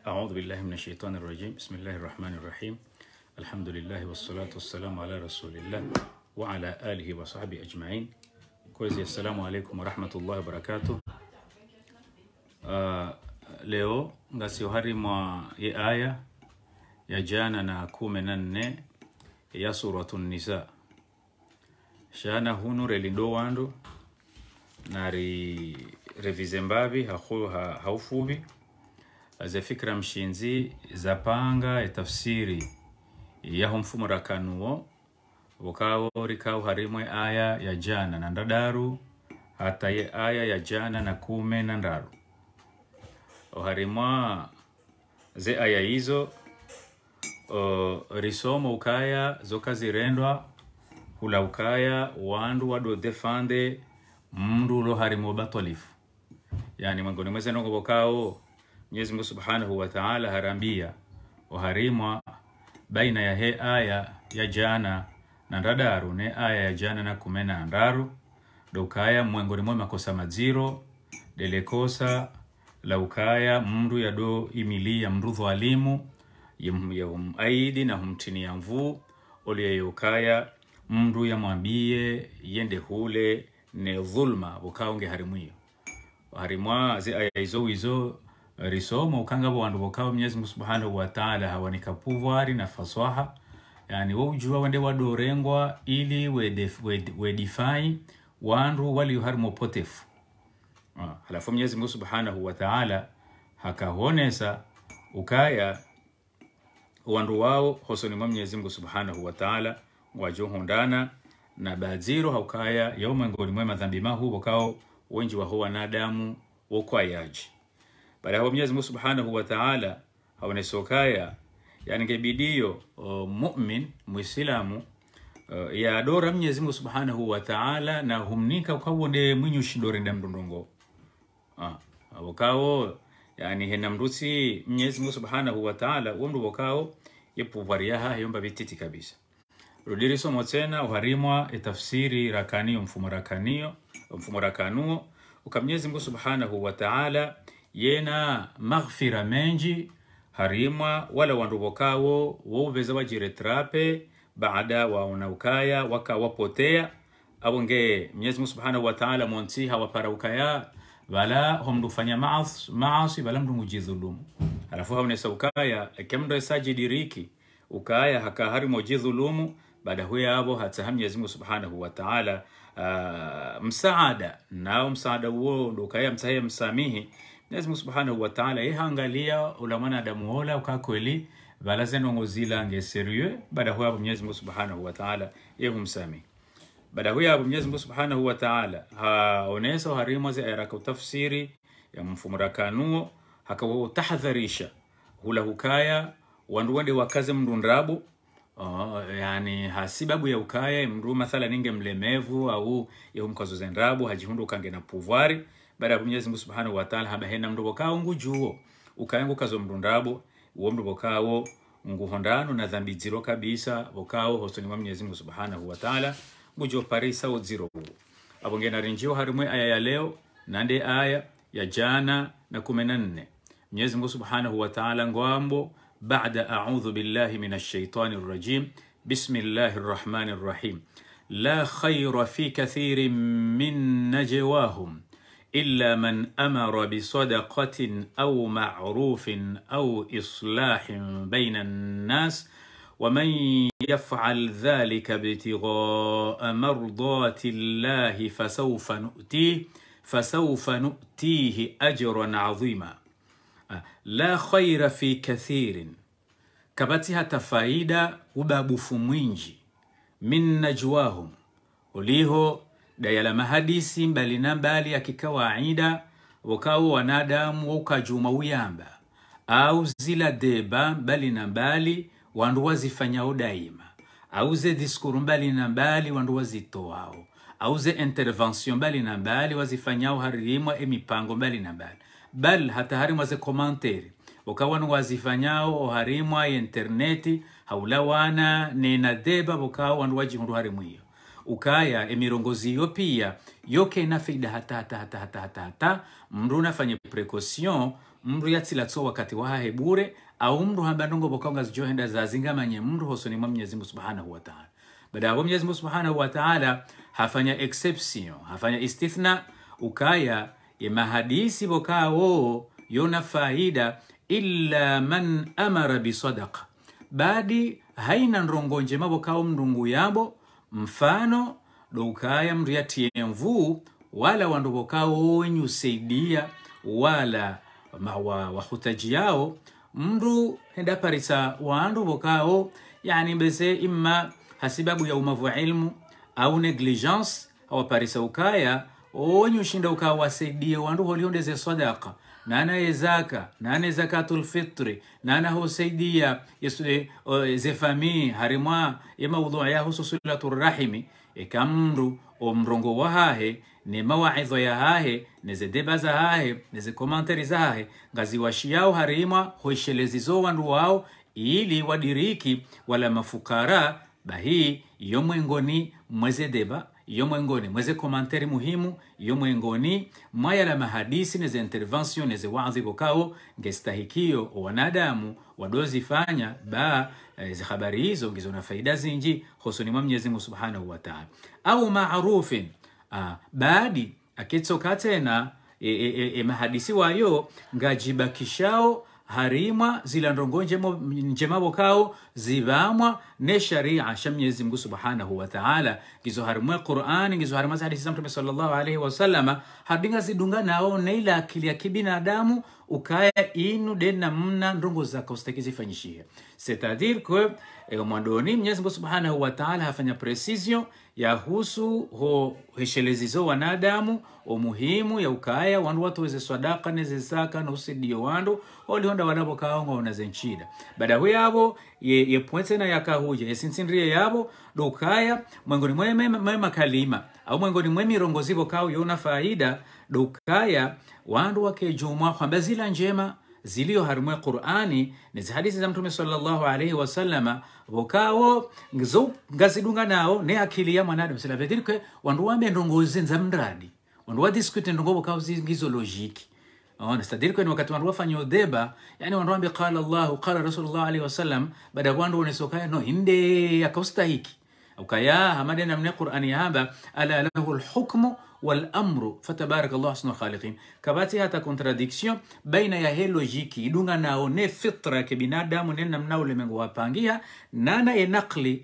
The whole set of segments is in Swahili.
أعوذ بالله من الشيطان الرجيم بسم الله الرحمن الرحيم الحمد لله والصلاة والسلام على رسول الله وعلى آله وصحبه أجمعين كويزي السلام عليكم ورحمة الله وبركاته آه leo ngasiuharimwa ye aya ya jana na kumi na nne ya suratu nisa shana hunu relindo wandu nari revize mbavi haufuvi ha, zefikira mshinzi zapanga etafsiri yaho mfumurakanuwo bukabo rikawo harimwe aya ya jana na ndadaru ye aya ya jana na kume na ndaru oharimwa ze aya hizo risomo ukaya zirendwa hula ukaya wandu wadodefande mndu lo harimo batolifu yani mangoni mweze nongo bokao Mwenyezi Mungu Subhanahu wa Ta'ala harambia oharimwa baina ya he aya ya jana na ndadaru ne aya ya jana na kumena ndaru dokaya mwengoni mwema makosa maziro delekosa laukaya mndu yado imilia mndu dhalimu yahumaidi na humtinia mvuu oliyeyokaya mndu yamwambie yende hule ne dhulma vukaonge harimwiyo harimwa zi aya izo izo risomo ukangabo bandu bokao mnyezi mungu subhanahu wataala hawanikapuvwari na faswaha yani wo ujua wende wadorengwa ili we, we wedifai wandu wali waliyuharimu upotefu ah, alafu mnyezi mungu subhanahu Ta'ala hakahonesa ukaya wandu wao hosoni mwa mnyezi mungu subhanahu wataala wajohundana na baziro haukaya yaumangoni mwe madhambi mahu wokao wenji waho wanadamu wokwayaji baada ya Mwenyezi Mungu Subhanahu wa Ta'ala sokaya yani kebidiyo uh, mu'min muislamu uh, ya adora Mwenyezi Mungu Subhanahu wa Ta'ala na humnika kwa wode ukawone shidore dorinda mdondongo ah ukawo yani hena mrusi Mwenyezi Mungu Subhanahu wa Ta'ala umru wakao ha yomba bititi kabisa rudiri somo tena uharimwa etafsiri rakanio mfumo rakanio mfumo rakanuo ukamnyezi Mungu Subhanahu wa Ta'ala yena maghfira menji harimwa wala wandu wokawo wouveza wajire trape baada waonaukaya wakawapotea awonge mwenyezi mungu subhanahu wataala monsi hawaparaukaya vala homndufanya maasi, maasi wala mdu ngujidhulumu alafu haunesa ukaya kemndo esajidiriki ukaya haka harimo jidhulumu baada huya abo hata mwenyezi mungu subhanahu wataala uh, msaada nao msaada huo ndo ukaya msaheye msamihi mwenyezi mungu subhanahu wa Ta'ala wataala ihangalia ulamwana adamu wola ukakweli balaze nge serieux bada huyabo mwenyezi mungu subhanahu wa wataala yehumsami bada huyabo mwenyezi mungu subhanahu wa wataala haonesa harimoze airaka tafsiri ya mfumo mfumurakanuo hakawotahadharisha hula hukaya wandu wende wakaze mndu ndabu Oh, yani hasibabu ya ukaya mru mathala ninge mlemevu au zendrabu hajihundu kange na puvari bara ya kunyezi mungu subhanahu wa ta'ala haba hena hamahena mndobokawo ngujuwo ukaye ngukazo uo uwo mndobokawo nguhondano na dhambi dziro kabisa bokao hosoni mwa mwenyezi mungu subhanahu wa ta'ala ngujuo ngujo parisawo dziro abonge na rinjio harimwe aya ya leo nande aya ya jana na kumi na mwenyezi mungu subhanahu wa ta'ala ngwambo baada audhu billahi min alshaitani rrajim bismi rrahmani rrahim la khaira fi kathirin min najwahum إلا من أمر بصدقة أو معروف أو إصلاح بين الناس ومن يفعل ذلك ابتغاء مرضات الله فسوف نؤتيه فسوف نؤتيه أجرا عظيما لا خير في كثير kabati تفايدا faida فمينجي من نجواهم najwahum dayala mahadisi mbali na mbali akikawaida wakawo wanadamu waukajuma uyamba au zila deba mbali na mbali wandu wazifanyao daima ze diskuru mbali na mbali wandu wazitoao au ze intervention mbali na mbali wazifanyao harimwa emipango mbali na mbali bal hata harimwa ze komanteri wakawa ni wazifanyao oharimwa ya interneti haulawana nena deba wakawo wandu wajihundu harimwiyo ukaya emirongozi iyo pia yoke na enafaida hata hata hata hata hata hata mru nafanye precaution mru mndu tso wakati wa hebure au mru hamba mndu hambanongo bokaunga zijohenda zazingamanye mru hosoni mwa mwenyezi mungu subhanahu wa Ta'ala baada ya mwenyezi mungu subhanahu wa Ta'ala hafanya exception hafanya istithna ukaya ya yemahadisi bokawo yona faida illa man amara bi sadaqa badi haina nrongo mabokao bokawo mndungu yabo mfano doukaya mndu yathiye wala wandu wokao wenye usaidia wala mawa wahutaji yao mndu hendaparisa wandu wokao yani bese imma hasibabu ya umavu wa ilmu au negligence awaparisa ukaya wenye ushinda wasaidie wandu holiondeze sadaka ye zaka nane zakatul fitri nana hosaidia eh, zefami harimwa yemawudhu yahusu silatu rahimi ekamru omrongo wahahe ne mawaidho yahahe ze deba zahahe ze komantari zahahe ngaziwashiyao harimwa zo wandu wao ili wadiriki wala mafukara bahii iyo mwengoni mwezedeba iyo mwengoni mweze komantere muhimu iyo mwengoni mwayalama mahadisi neze intervention neze wazi bokao ngestahikio wanadamu wadozifanya ba hizi eh, habari hizo ngizona faida zinji hosoni mwa Mwenyezi Mungu Subhanahu wa Ta'ala au maarufin ah, baadi akitsoka tena e, e, e, e, mahadisi wayo ngajibakishao harimwa zila ndongo zivamwa ne sharia sha mnyezi mngu subhanahu wataala harimwa qurani ngizoharimwa za hadithi za mtume salllahu alaihi wasallama hadinga zidunga nao neila akili ya kibinadamu ukaya inu dena mna ndongo za usitaki setadir cetadire que mwadoni mnyezi mngu subhanahu wataala hafanya precision yahusu zo wanadamu omuhimu yaukaya wandu watoweze swadaka nezisaka nousidio wandu olihonda wanavokahonga onazenchida badahu yavo yepwetse na yakahuja yesinsindirie yavo dokaya mwengoni mwe makalima au mwengoni mwe mirongozivo kao yona faida dokaya wandu wakejumwa kwamba zila njema ziliyoharumwe qur'ani ni hadithi za mtume sallallahu alaihi wasallama vokawo ngazidunga nawo ne akili ya mwanadamu silavetirike wandu wambe ndongozi nza mradi wandu wadiskuti ndongo vokawo zingizo lojiki ona stadiriko ni wakati wandu wafanya udheba yani wandu wambe qala llahu qala rasulullah alaihi wasallam bada wandu onesokaya no inde akaustahiki ukaya hamadena mne qur'ani yahamba ala lahu lhukmu والامر فتبارك الله احسن الخالقين كباتي هاتا كونتراديكسيون بين يا هي لوجيكي دونا ناو ني فطره كبنادم ونن مناو لمن وابانغيا نانا اي نقلي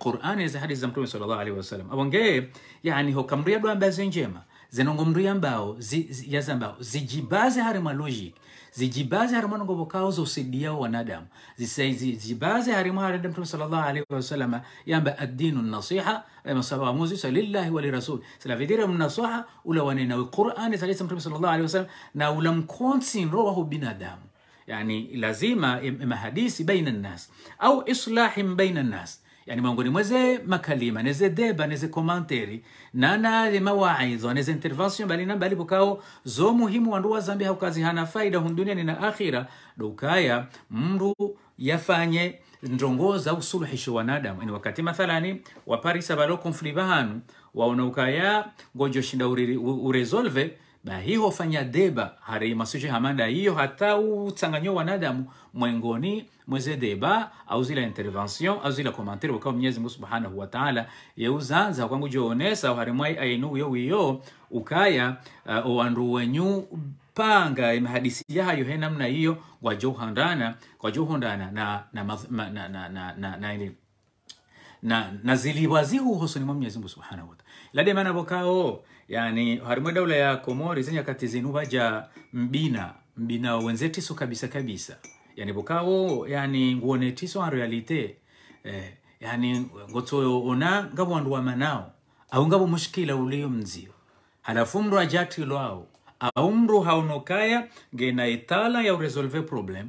قران اذا حديث صلى الله عليه وسلم ابونغي يعني هو كمريا دو امبازين جيما zinongomria mbao zi, zi, yazi ambao zijibaze hari logic zijibaze hari mwanongo bokao zosaidia wanadamu zijibaze hari mwana mtume sallallahu alaihi wasallam yamba ad-dinu an-nasiha ayma sababu muzi sallallahu wa li rasul sala vidira an-nasiha ula wanena al-Qur'an sallallahu mtume sallallahu alaihi wasallam na ula mkonsi roho binadamu yani lazima mahadisi baina an-nas au islahim baina an-nas yani miongoni mweze makalima neze deba neze komanteri nanale mawaidho neze intervention balina bali bukao zo muhimu wa zambi haukazi hana faida hunduniani na akhira doukaya mndu yafanye ndongoza usuluhisho wanadamu ini wakati mathalani waparisa balo konfli bahanu waona ukaya ngojoshinda uresolve ure bahiho hufanya deba hari masuji hamanda hiyo hata utsanganyo wanadamu mwengoni mweze deba au zila intervention au zila commentaire wakao Mwenyezi Mungu Subhanahu wa Ta'ala uzanza kwangu joonesa mwai ainu yo wiyo ukaya uh, owandu wenyu panga imahadisi yayo he namna hiyo kwa johondana kwa johondana na na na na na na na na na na na na na na na na na lade mana vokao yani harimwe daula ya komori zenyakati zinu baja mbina mbina wenzetiso kabisa kabisa yani vokao yani tiso en realite eh, yani ngoto ona ngabo wandu manao au ngabo mushkila ulio mzio halafu mndu ajati lwao au mndu haonokaya gena itala ya uresolve problem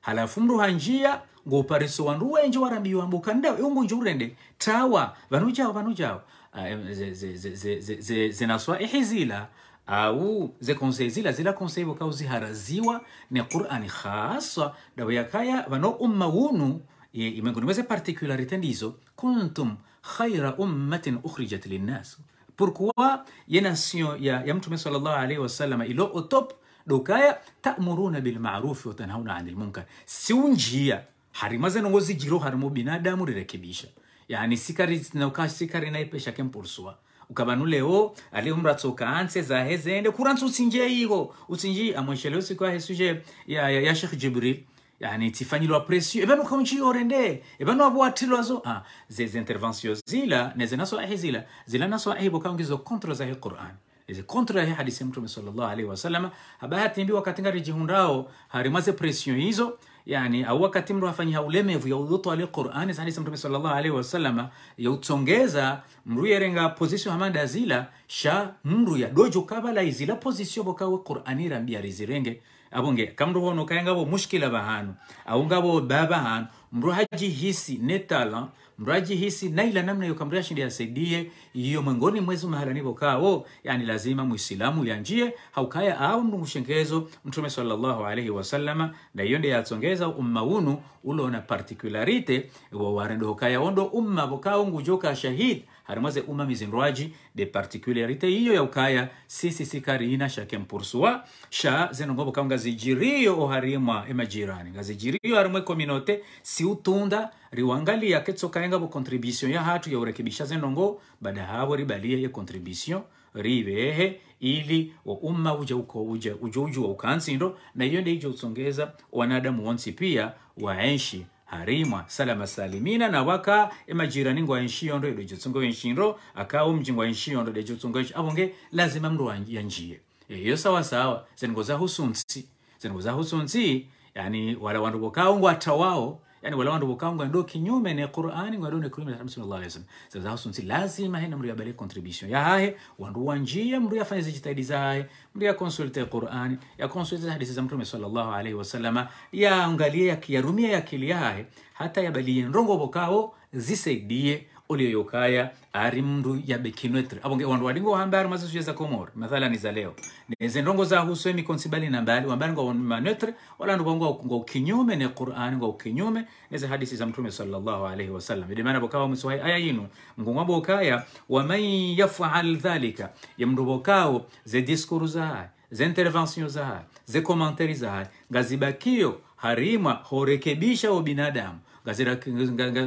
halafu mndu hanjia ngopariso wandu wenji warambiwa mbukanda njurende tawa vanujao vanujao Ah, eh, zinaswa ihizila au ah, zekonseizila zila konseivo kauziharaziwa ne qur'ani khaswa dawayakaya vano umma wunu miongoni mwa particularite ndizo kuntum khaira ummatin ukhrijat linnas pourquoi ye nation ya, ya mtume sallallahu alaihi wasallam ilo otop dokaya ta'muruna bil ma'ruf wa tanhauna 'anil harima zenongo zijiro harimo binadamu rirekebisha yani sikari nauka sikari na naipesha kempulswa ukabanuleo ali umratsoka anse za zahezende kurantsa utsinje iko utsinji amweshele usiku ahe suje ya, ya, ya Sheikh jibril yani tifanyilwa ebanu ebano orende ebanu abo atilwazo ah, zeze intervensio zila neze naswahi zila zila naswahi bokaungizo kontra zahe quran izi kontra ya hadisi ya mtume sallallahu alaihi wasallam habahati mbi wakatinga rijihundao harimaze presio hizo yani au wakati mtu afanyia ulemevu yaudhutwali qurani Qur'an mtume sallallahu alaihi wasallama yautsongeza mruyerenga position hamadazila sha mru ya dojo kabala izi la pozisyo boka we qur'ani rambi rambia rizirenge abonge kamru hono kaya ngabo mushkila bahanu aungabo baba hanu mru haji hisi netala mru haji hisi na ila namna yu kamru ya shindi ya sedie iyo mwengoni mwezu mahalani boka wo yani lazima muislamu ya njie haukaya au mru mshengezo mtume sallallahu alaihi sallama na yonde ya yatsongeza umma unu ulo na particularite wa warendo hokaya ondo umma boka ungu joka shahid harimaze uma ndwaji de particularité iyo ya ukaya sisi sikarina sha mpursuwa sha zeno ngobo kanga zijiriyo oharimwa emajirani ngazijiriyo harimwe kominote si utunda riwangalia ketso kaenga bo contribution ya hatu ya urekebisha zenongo bada hawa ribalia ya contribution ribehe ili wa umma uja uko uja ujuju wa ukansindo na hiyo ndio ije usongeza wanadamu wonsi pia waenshi harimwa salama salimina na waka emajirani ngwa enshiyondo edo jitsungo enshinro aka umjingwa enshiyondo de jitsungo abonge lazima mndu yanjie e, iyo sawa sawa zengoza husunsi zengoza husunsi yani wala wandu bokaungwa tawao yani wala wandu bokangwa ndo kinyume ne qur'ani ngwa ndo kinyume na sallallahu alaihi wasallam sasa hasu nsi lazima hena mri abale contribution ya hahe wandu wanjia mri afanye zijitahidi za hahe mri ya consulte qur'ani ya consulte hadithi za mtume sallallahu alaihi wasallam ya angalia ya kiarumia ya kili hahe hata yabalie ndongo bokao zisaidie olioyokaya ari mndu yabekinwetre avonge wandu ari wahambari mazisuye za mathala ni za leo neze ndongo za huso mikonsibali na mbali wambali ngo manwetre wala ndu ngwa ngo kinyume ne qur'ani ngo kinyume neze hadisi za mtume sallallahu alaihi wasallam ile maana bokao msuhai aya yinu ngongwa bokaya wa man yaf'al dhalika ya mndu bokao ze discours za ze intervention za ze commentaires za ngazibakio harima horekebisha o binadamu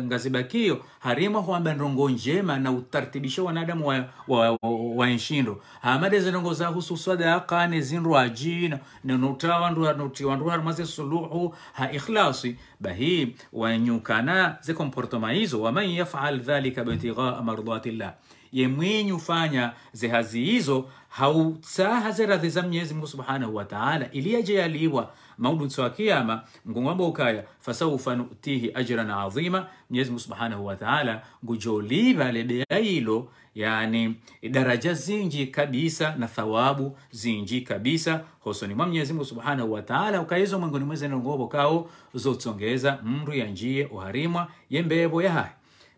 ngazibakio harima huamba ndongo njema na utartibisha wanadamu wa, wa, wa, wa nshindo hamade zinongo za hususada kane zinru ajina nunuta wandu hanuti wandu suluhu ha ikhlasi bahi wanyukana ze komportoma hizo waman yafal dhalika btighaa mardhatillah ye fanya ze hazi hizo hautsaha zeradhi za mnyezi mungu subhanahu wataala iliyaje yaliwa maudu sawa kiyama mkongwamba ukaya fasaufa nutihi ajran azima mwenyezi mungu subhanahu wataala ngujoliva ledea hilo yani daraja zinji kabisa na thawabu zinji kabisa hosoni mwa mwenyezi mungu subhanahu wataala ukaezo mwengoni mwezenongobo kao zotsongeza ya njie uharimwa yembebo yahayi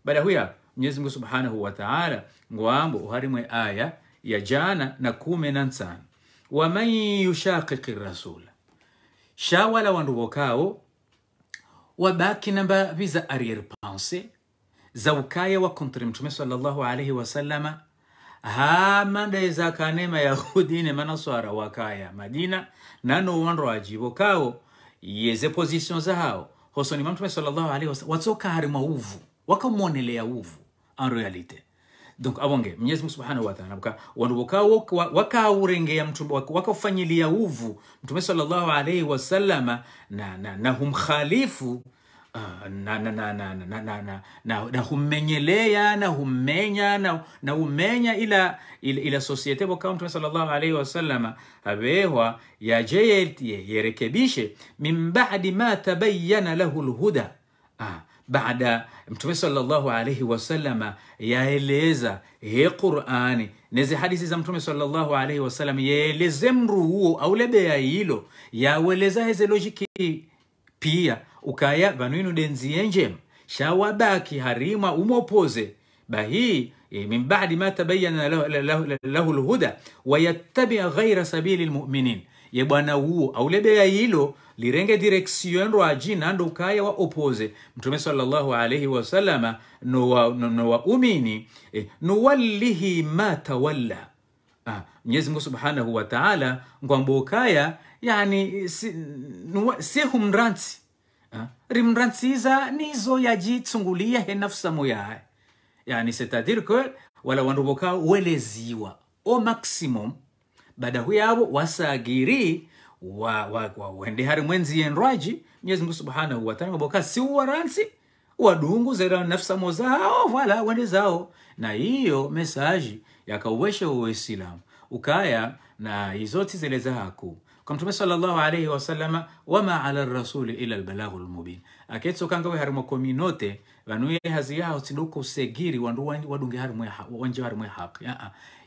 baada huya mwenyezi mungu subhanahu wataala ngwambo uharimwe aya ya jana na kume na nsana waman yushaqiqi rasula shawala wandu wokawo wabaki na mbavi za arriere pense za ukaya wa kontre mtume sallallahu alaihi wasallama hamandaye zakanema yahudine manaswara wakaya madina nano wandu ajibo kawo yeze position hao hosoni mtume sallallahu alaihi wasallam watsoka harima uvu wakamwonelea uvu en realite donc abonge mwenyezi mungu subhanahu wataala nabuka wandu wakawurengea mtumba wakafanyilia uvu mtume salllahu alaihi wasallama na, na, na humkhalifu uh, na, na, na, na, na, na, na, na, na hummenyelea na hummenya na, na humenya ila, ila, ila sosiete vokawa mtume salllahu alaihi wasallama avehwa yaje yerekebishe min badi ma tabayana lahu lhuda ah. baada mtume sallallahu alaihi wasallam yaeleza ye qurani nezi hadisi za mtume sallallahu alaihi wasallam yeeleze mru huo aulebeya hilo yaweleza heze lojiki pia ukaya vanwinu denziye njema shawabaki harima umopoze bahii من بعد ما تبين له, له, له الهدى ويتبع غير سبيل المؤمنين yebwana uwo aulebeya yilo lirenge direction rwaji nando ukaya wa opoze mtume sallallahu alaihi wasalama nowaumini no, wa, no, wa eh, nuwallihi ma tawalla ah, mwenyezi mungu subhanahu wataala ngwamba ukaya yani si, nuwa, sehu mransi ah, rimransiza nizo yajitsungulia nafsa yaye yani c'est à dire que wala weleziwa au maximum baada huyabo wasagiri wa, wa, wa, wende hari mwenzi yenrwaji mwenyezi mungu subhanahu wataala ngaboka siuwaransi wadunguzera nafsamo zao vala wende zao na hiyo mesaji yakauwesha uislamu ukaya na izoti zile zahaku kwa mtume sallallahu alayhi wasallama wama ala rasuli ila lbalaghu lmubin aketsokangawe harimo kominote vanuye hazi yaho siduko segiri wandu wadunge harimwe wanje harimwe haki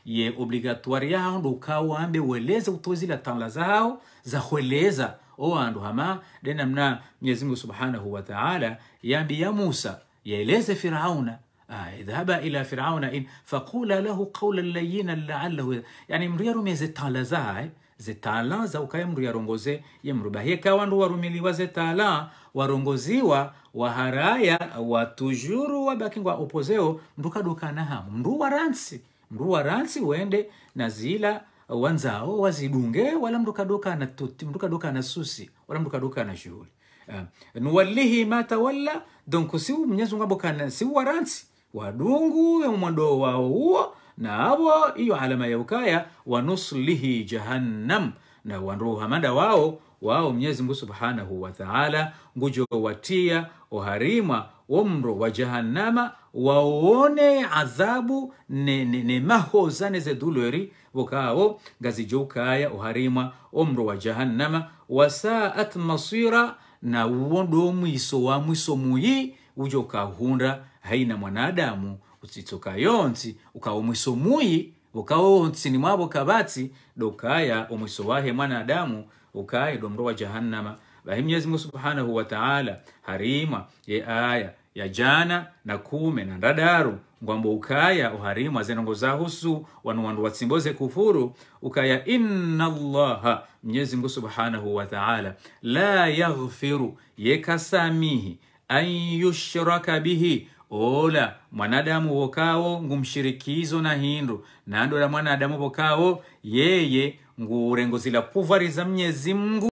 ye obligatoire yaandu ukawo ambe weleza utozila tanla zao za hweleza o andu hama de namna Mwenyezi Mungu Subhanahu wa Ta'ala yambi ya Musa yaeleze Firauna ah, idhhaba ila firauna in faqula lahu qawlan layyina la'allahu yani mndu yarumeze tala zae za eh, zaukaye mriya rongoze ye mruba mndu baheka wandu warumiliwa zetala warongoziwa waharaya watujuru wabakingwa opozeo mndu kadukana hamu mndu waransi mndu waransi wende na zila uh, wanzao wazidunge wala mndu kadoka na tuti mndu kadoka na susi wala mndu kadoka na shughuli uh, nuwallihi ma tawalla donc si mwenyezi Mungu abokana si waransi wadungu mwandoa wao huo na abo iyo alama ya ukaya wanuslihi jahannam na wanruhamanda wao wao mnyezi mungu subhanahu wa taala ngujo watia oharimwa omro wa jahannama waone adhabu nemahoza ne, ne nezedulweri vokavo ngazijoukaya oharimwa omro wa jahannama wasaat masira na uwo mwiso wa mwiso muyi ujo ukahunda haina mwanadamu utsitsoka yonsi ukawo mwiso muyi ukawo ntsini mwavo kavatsi dokaya omwiso wahe mwanadamu ukaye domro wa jahannama vahi mwenyezi mungu subhanahu wataala harimwa ye aya ya jana na kume na ndadaru ngwambo ukaya uharimu azenongozahusu wanuwandu watsimboze kufuru ukaya inna allaha mnyezi mungu subhanahu wa ta'ala la yaghfiru yekasamihi an yushraka bihi ola mwanadamu wokawo ngumshirikizo na hindu la mwanadamu wokawo yeye ngurengo zila puvari za mnyezi mungu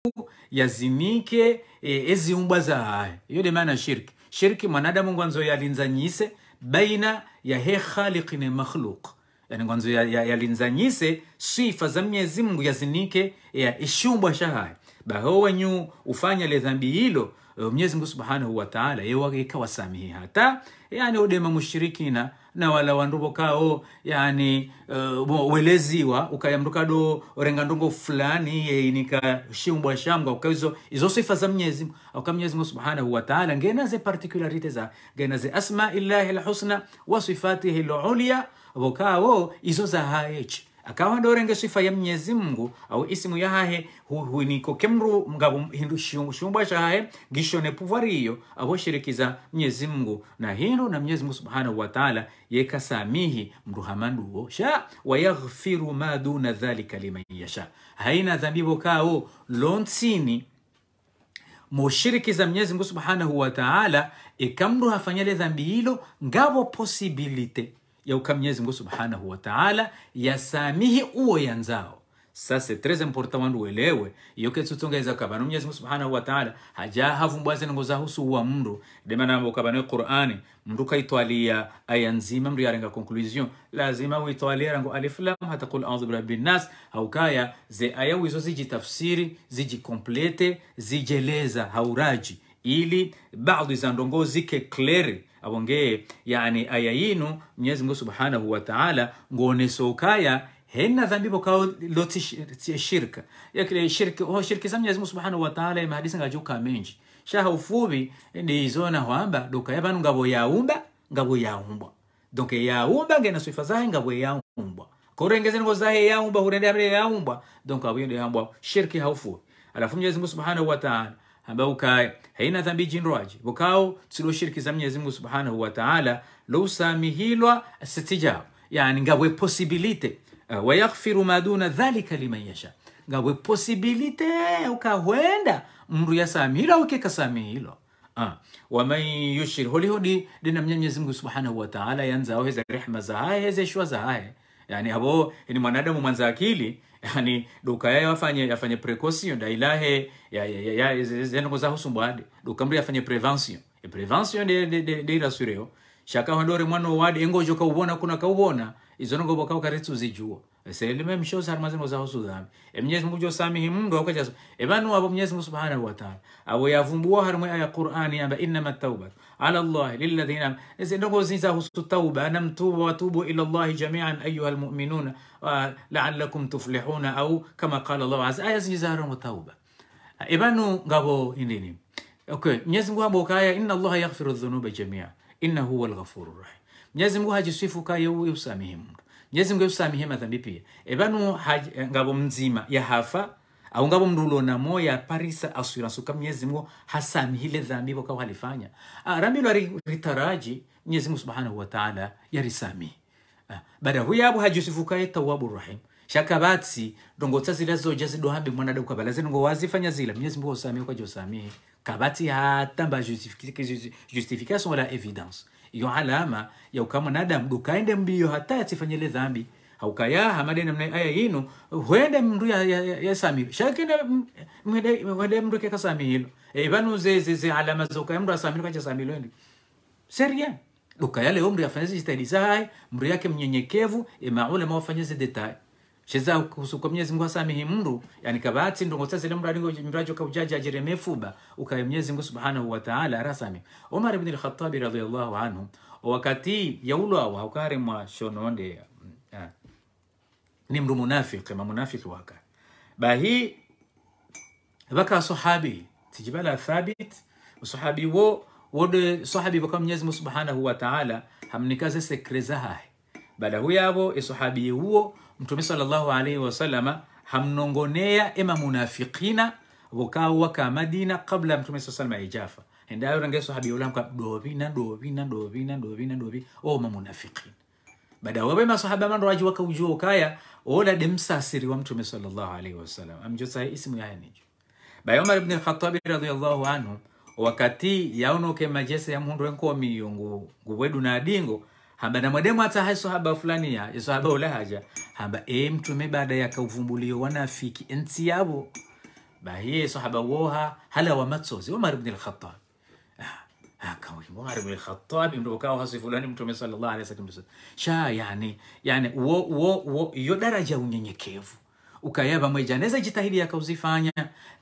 yazinike e, eziumbwa za haya iyo de maana shirki shirki mwanadamu ngwanzo yalinzanyise baina ya he khaliqi ne makhluq yani ngwanzo yalinzanyise ya, sifa za mnyezi mungu yazinike ya ishumbwa shahayi baho wenyu ufanya le dhambi hilo mnyezi mungu subhanahu wataala yewakikawasamehe hata yani udema mushirikina na wala wandubo kao yani uh, eh, weleziwa ukayamndukado ndongo fulani yeinika shimbwa shamba ukaizo izo sifa za mnyezi auka mnyezi subhanahu wa taala ngenaze particularite za ngenaze asma illahi lhusna wa sifatihi lulia vokawo izo za haechi akava dorenga sifa ya Mwenyezi mungu au isimu hu, yahahe huniko kemru ngabu hindu shungu shumba shahe gishone puvariyo shirikiza Mwenyezi mungu na hino na Mwenyezi mungu subhanahu wa ta'ala yeka samihi yekasamihi wo sha wa yaghfiru ma duna dhalika liman yasha haina dhambi bokao mushiriki za Mwenyezi mungu subhanahu wa ta'ala ikamruhafanyale e dhambi hilo ngabo possibility ya uka mnyezi mungu subhanahu samihi yasamihe ya nzao. sase treze mporta wandu welewe yoke tsutongeza kabano mnyezi mungu subhanahu ta'ala haja hafu havumbwaze ningo zahusu uwa na demanambo kabano qurani mndu kaitwalia ayanzima mru ya yarenga konkluizyon. lazima uitwalia rango alif lam hata qul a'udhu birabbi nas haukaya ze aya wizo ziji komplete, zijeleza hauraji ili baadu izandongo zike kleri abongee yani aya yinu mnyezi mungu subhanahu wa ta'ala wataala ngonesokaya henna dhambi bokao shirka yakile shirka oh shirki za mnyezi mungu subhanahu wa ta'ala hadisa emahadisi ngajuka menji shaha ufubi izona hwamba dokaya yabanu ngabo yaumba ngabo yaumbwa donc yaumba ngena sifa zahe ngabo yaumbwa korengeze ngo zahe yaumba hurende amre yaumbwa donc abuyo yaumbwa shirki haufu alafu mnyezi mungu subhanahu wa ta'ala ambao haina dhambi jinrwaji bukao za mwenyezi mungu subhanahu wa taala lousamihilwa sitijao yani ngawe possibility uh, eh, wa yaghfiru ma duna dhalika liman yasha ngawe possibility ukahwenda mru ya mndu yasamihilwa ukikasamihilwa ah, uh. man yushir holiho di dina mwenyezi mungu subhanahu wa taala yanza yanzao heza rehma za haye heza shwa za haye yani abo ni mwanadamu mwanza akili yani duka dukayayo afanye afanye precaution da ilahe ya ya ya zeno husumbade duka mri afanye prevention e prevention de de de, de rasureo shaka hondore mwana wadi engo joka ubona kuna ka ubona kaubona izonongo boka ukaritsu zijua e, selime mshoza harmazemo za husu dhambi e mnyezi mungu josamihi mundu akaja e, banu abo mnyezi mungu subhanahu wa ta'ala abo yavumbua harmwe aya qur'ani amba innama tawbatu على الله للذين توبة نم توبة وتوبوا إلى الله جميعا أيها المؤمنون آه، لعلكم تفلحون أو كما قال الله عز آية زيزار التوبة إبانو غابو إنيني أوكي نيزم غابو كايا إن الله يغفر الذنوب جميعا إنه هو الغفور الرحيم نيزم غابو جسيفو كايا ويسامهم نيزم غابو سامهم ذنبي بيه إبانو غابو منزيما يهافا aho ngabo mrulonamo yaparisa assurance kwa Mwenyezi Mungu hasamihile dhambi boka walifanya aramilo ah, ritaraji Mwenyezi Mungu Subhanahu wa Ta'ala yarisami ah, baada huyabo hajusifuka tawabu rahim shakabatsi ndongotsa zila zoja zidohambe mwanadamu kabala zinongo wazifanya zila Mwenyezi Mungu usamie kwa josamie kabati hatamba justification la evidence iyo alama ya ukamwanadamu dukaende mbio hata yatifanyile dhambi haukaya hamade namna aya yinu hwede mndu ya, ya, ya sami shakina hwede mndu keka sami hilo ebanu zezeze alama zoka mndu asami kacha sami ndi seria ukaya leo mndu afanye zistadi zai mndu yake mnyenyekevu emaule mawafanye zidetai detai cheza kwa Mwenyezi Mungu asamihi mndu yani kabati ndongo sasa ile mradingo mrajo kaujaji ajireme mefuba ukaya Mwenyezi Mungu Subhanahu wa Ta'ala rasami Umar ibn al-Khattab radhiyallahu anhu wakati yaulo awa ukare mwa shononde ya ni mru munafiki mamunafiki waka bahi baka sahabi tijibala thabit sahabi wo wode sahabi baka mwenyezi subhanahu wa ta'ala hamnikaze sekre bada baada huyabo e huo mtume sallallahu wa sallama hamnongonea ema munafikina wokao waka madina kabla mtume saa ijafa hendayo rangeso habiulam ka dovi na dovina dovina dovina dovina dovina dovina dovi o bada wawe masahaba man raji ujua ukaya ola demsasiri wa mtume sallallahu alaihi wasallam amjo sahi ismu yani bay umar ibn al-khattab radhiyallahu anhu wakati yaono ke majese ya mhundu wenko miyungu ngubwedu na adingo hamba na mwademu hata hai sahaba fulani ya sahaba ula haja hamba e mtume baada ya kauvumbulio wanafiki enti yabo bahiye sahaba woha hala wa matsozi umar ibn al-khattab ibn al-Khattab ibn ndo hasi fulani Mtume sallallahu alaihi wasallam sha yani yani wo wo wo yo daraja unyenyekevu ukayaba mweja neza jitahidi akauzifanya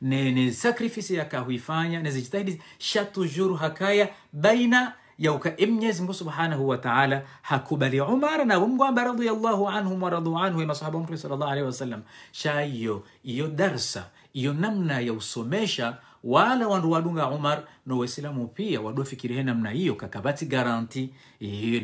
ne ne sacrifice yakahuifanya neza jitahidi sha toujours hakaya baina ya uka Mwenyezi Mungu Subhanahu wa Ta'ala hakubali Umar na wamgwamba radhiyallahu anhu wa radhu anhu masahaba Mtume sallallahu alaihi wasallam shayo iyo darsa iyo namna ya usomesha wale wandu wadunga umar no waislamu pia wadofikirihe namna hiyo kakabati garanti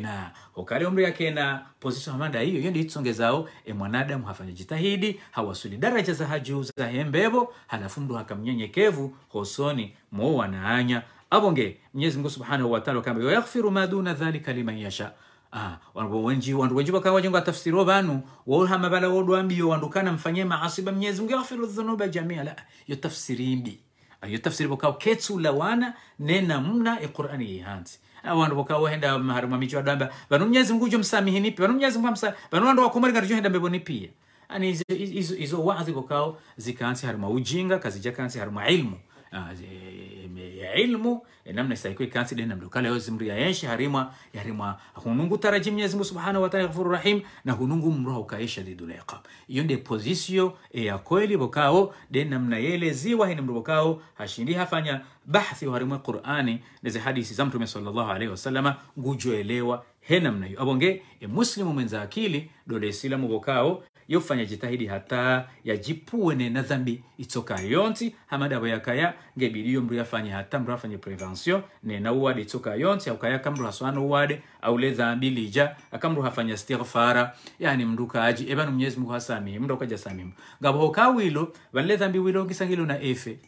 na ukali umri yakena position amanda hiyo iyo ndiitsonge zao emwanadamu hafanya jitahidi hawasuli daraja za haju za hembebo halafu mndu hakamnyenyekevu hosoni moo wanaanya abonge mnyezi mungu subhanahu wataala kamba wayaghfiru ma duna dhalika liman yasha Ah, wandu wenji wandu wenji wakawa jengo tafsiro banu woha mabala wodwambiyo wandukana mfanye maasi ba mnyezi mungu yaghfiru dhunuba jamia la yo tafsirimbi ayo tafsiri ketsu lawana nena mna equrani yihanzi awandu bokao henda maharuma micho adamba vanu mnyezi mungu jomsamihi nipi banu mnyezi mungu msamihi banu wandu wakomarika ticho henda mbebo nipi ani izo, izo, izo waadhi bokaw zikansi haruma ujinga kazija kansi haruma ilmu Ah, e, ya ilmu e, namna isaikiwe kanside na mdukala yozi mri yaenshe harimwa yarimwa hunungu taraji mwenyezi mungu subhanahu wa ta'ala ghafurur rahim na hunungu mroho kaisha di dunia iqab iyo ndi pozisio e, ya kweli bokao de namna yeleziwa hini mru bokao hashindi hafanya bahthi wa harima qur'ani neze hadisi za mtume sallallahu alaihi wasallama ngujoelewa henamna hiyo abonge e muslimu mwenza akili dole isilamu bokao yofanya jitahidi hata yajipuene na dhambi itoka yonti hamadabo yakaya ngebiriyo mru yafanye hata mru afanye prevention na uwade itoka yonti aukayaka mru haswana uwade au le dhambi lija akamru hafanya istighfara yani mduka aji ebanu mnyezi mungu hasamihi mndu ukaja samimu gabo hoka wilo vanle dhambi wilo ngisangilo na efe le